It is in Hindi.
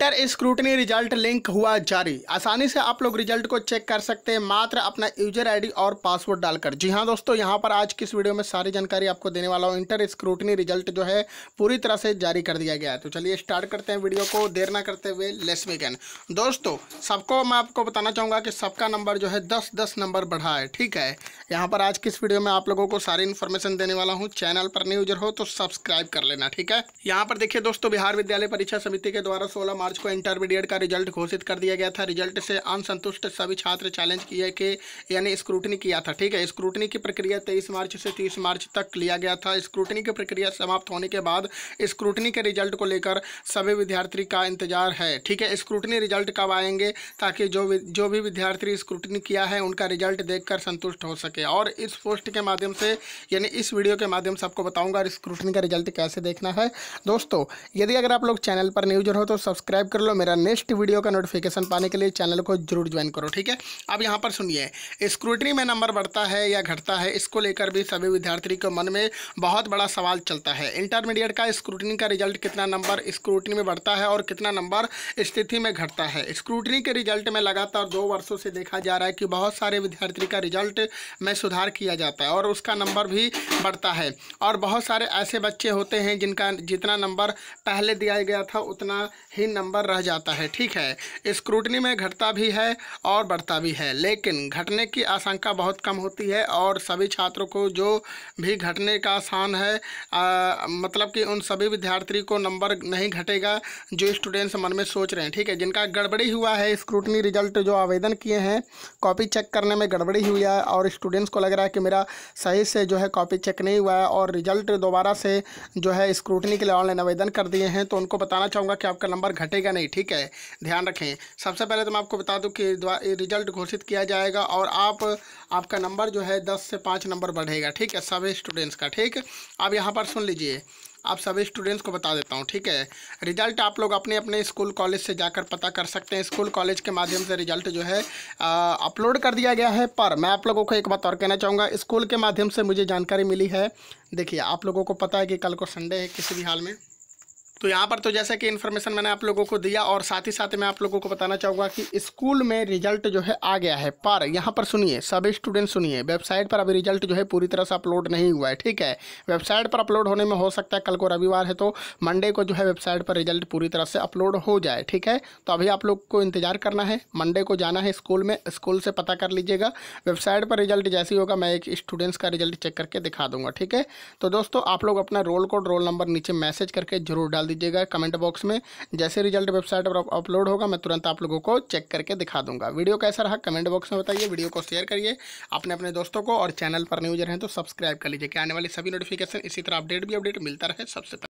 इंटर स्क्रूटनी रिजल्ट लिंक हुआ जारी आसानी से आप लोग रिजल्ट को चेक कर सकते हैं मात्र अपना यूजर आईडी और पासवर्ड डालकर जी हाँ दोस्तों यहाँ पर आज की इस वीडियो में सारी जानकारी आपको देने वाला हूँ इंटर स्क्रूटनी रिजल्ट जो है पूरी तरह से जारी कर दिया गया है तो चलिए स्टार्ट करते हैं वीडियो को देर ना करते हुए लेस वी कैन दोस्तों सबको मैं आपको बताना चाहूँगा कि सबका नंबर जो है दस दस नंबर बढ़ा है ठीक है यहाँ पर आज की इस वीडियो में आप लोगों को सारी इन्फॉर्मेशन देने वाला हूँ चैनल पर न्यूजर हो तो सब्सक्राइब कर लेना ठीक है यहाँ पर देखिए दोस्तों बिहार विद्यालय परीक्षा समिति के द्वारा सोलह मार्च मार्च को इंटरमीडिएट का रिजल्ट घोषित कर दिया गया था रिजल्ट से असंतुष्ट सभी छात्र चैलेंज किए कि यानी स्क्रूटनी किया था ठीक है स्क्रूटनी की प्रक्रिया तेईस मार्च से तीस मार्च तक लिया गया था स्क्रूटनी की प्रक्रिया समाप्त होने के बाद स्क्रूटनी के रिजल्ट को लेकर सभी विद्यार्थी का इंतजार है ठीक है स्क्रूटनी रिजल्ट कब आएंगे ताकि जो जो भी विद्यार्थी स्क्रूटनी किया है उनका रिजल्ट देखकर संतुष्ट हो सके और इस पोस्ट के माध्यम से यानी इस वीडियो के माध्यम से आपको बताऊंगा स्क्रूटनी का रिजल्ट कैसे देखना है दोस्तों यदि अगर आप लोग चैनल पर न्यूजर हो तो सब्सक्राइब सब्सक्राइब कर लो मेरा नेक्स्ट वीडियो का नोटिफिकेशन पाने के लिए चैनल को जरूर ज्वाइन करो ठीक है अब यहाँ पर सुनिए स्क्रूटनी में नंबर बढ़ता है या घटता है इसको लेकर भी सभी विद्यार्थी के मन में बहुत बड़ा सवाल चलता है इंटरमीडिएट का स्क्रूटनी का रिजल्ट कितना नंबर स्क्रूटनी में बढ़ता है और कितना नंबर स्थिति में घटता है स्क्रूटनी के रिजल्ट में लगातार दो वर्षों से देखा जा रहा है कि बहुत सारे विद्यार्थी का रिजल्ट में सुधार किया जाता है और उसका नंबर भी बढ़ता है और बहुत सारे ऐसे बच्चे होते हैं जिनका जितना नंबर पहले दिया गया था उतना ही नंबर नंबर रह जाता है ठीक है स्क्रूटनी में घटता भी है और बढ़ता भी है लेकिन घटने की आशंका बहुत कम होती है और सभी छात्रों को जो भी घटने का आसान है आ, मतलब कि उन सभी विद्यार्थी को नंबर नहीं घटेगा जो स्टूडेंट्स मन में सोच रहे हैं ठीक है जिनका गड़बड़ी हुआ है स्क्रूटनी रिजल्ट जो आवेदन किए हैं कॉपी चेक करने में गड़बड़ी हुई है और स्टूडेंट्स को लग रहा है कि मेरा सही से जो है कॉपी चेक नहीं हुआ है और रिजल्ट दोबारा से जो है स्क्रूटनी के लिए ऑनलाइन आवेदन कर दिए हैं तो उनको बताना चाहूँगा कि आपका नंबर घटेगा मिलेगा नहीं ठीक है ध्यान रखें सबसे पहले तो मैं आपको बता दूं कि रिजल्ट घोषित किया जाएगा और आप आपका नंबर जो है दस से पाँच नंबर बढ़ेगा ठीक है सभी स्टूडेंट्स का ठीक आप यहाँ पर सुन लीजिए आप सभी स्टूडेंट्स को बता देता हूँ ठीक है रिजल्ट आप लोग अपने अपने स्कूल कॉलेज से जाकर पता कर सकते हैं स्कूल कॉलेज के माध्यम से रिजल्ट जो है अपलोड कर दिया गया है पर मैं आप लोगों को एक बात और कहना चाहूँगा स्कूल के माध्यम से मुझे जानकारी मिली है देखिए आप लोगों को पता है कि कल को संडे है किसी भी हाल में तो यहाँ पर तो जैसा कि इन्फॉर्मेशन मैंने आप लोगों को दिया और साथ ही साथ मैं आप लोगों को बताना चाहूँगा कि स्कूल में रिजल्ट जो है आ गया है पर यहाँ पर सुनिए सभी स्टूडेंट सुनिए वेबसाइट पर अभी रिजल्ट जो है पूरी तरह से अपलोड नहीं हुआ है ठीक है वेबसाइट पर अपलोड होने में हो सकता है कल को रविवार है तो मंडे को जो है वेबसाइट पर रिजल्ट पूरी तरह से अपलोड हो जाए ठीक है तो अभी आप लोग को इंतजार करना है मंडे को जाना है स्कूल में स्कूल से पता कर लीजिएगा वेबसाइट पर रिजल्ट जैसी होगा मैं एक स्टूडेंट्स का रिजल्ट चेक करके दिखा दूंगा ठीक है तो दोस्तों आप लोग अपना रोल कोड रोल नंबर नीचे मैसेज करके जरूर डाल दीजिएगा कमेंट बॉक्स में जैसे रिजल्ट वेबसाइट पर अपलोड होगा मैं तुरंत आप लोगों को चेक करके दिखा दूंगा वीडियो कैसा रहा कमेंट बॉक्स में बताइए वीडियो को शेयर करिए अपने अपने दोस्तों को और चैनल पर न्यूज रहें तो सब्सक्राइब कर लीजिए कि आने वाली सभी नोटिफिकेशन इसी तरह अपडेट भी अपडेट मिलता रहे सबसे